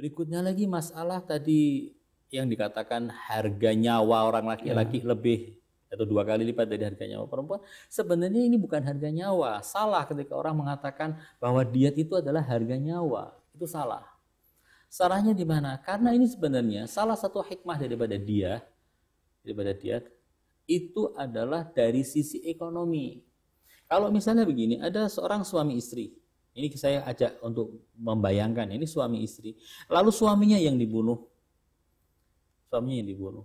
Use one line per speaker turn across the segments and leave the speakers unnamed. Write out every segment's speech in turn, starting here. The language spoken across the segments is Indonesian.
Berikutnya lagi masalah tadi yang dikatakan harga nyawa orang laki-laki ya. lebih atau dua kali lipat dari harga nyawa perempuan. Sebenarnya ini bukan harga nyawa. Salah ketika orang mengatakan bahwa diet itu adalah harga nyawa. Itu salah. Salahnya di mana? Karena ini sebenarnya salah satu hikmah daripada dia daripada diet itu adalah dari sisi ekonomi. Kalau misalnya begini, ada seorang suami istri ini saya ajak untuk membayangkan ini suami istri. Lalu suaminya yang dibunuh. Suaminya yang dibunuh.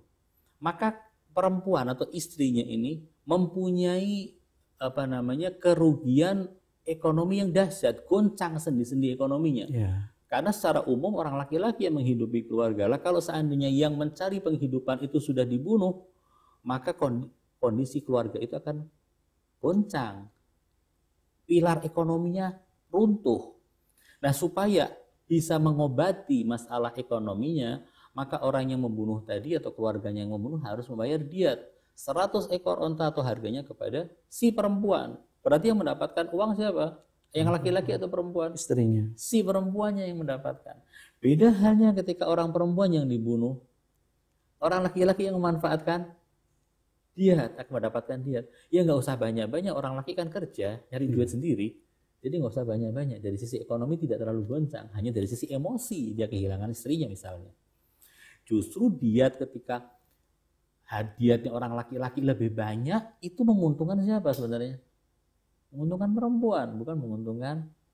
Maka perempuan atau istrinya ini mempunyai apa namanya kerugian ekonomi yang dahsyat, goncang sendi-sendi ekonominya. Yeah. Karena secara umum orang laki-laki yang menghidupi keluarga lah kalau seandainya yang mencari penghidupan itu sudah dibunuh, maka kondisi keluarga itu akan goncang. Pilar ekonominya runtuh. Nah, supaya bisa mengobati masalah ekonominya, maka orang yang membunuh tadi atau keluarganya yang membunuh harus membayar diet 100 ekor onta atau harganya kepada si perempuan. Berarti yang mendapatkan uang siapa? Yang laki-laki atau perempuan? Istrinya. Si perempuannya yang mendapatkan. Beda halnya ketika orang perempuan yang dibunuh, orang laki-laki yang memanfaatkan dia tak mendapatkan dia. Ya nggak usah banyak-banyak orang laki kan kerja nyari duit hmm. sendiri. Jadi nggak usah banyak-banyak. Dari sisi ekonomi tidak terlalu goncang, hanya dari sisi emosi dia kehilangan istrinya misalnya. Justru dia ketika hadiahnya orang laki-laki lebih banyak, itu menguntungkan siapa sebenarnya? Menguntungkan perempuan, bukan menguntungkan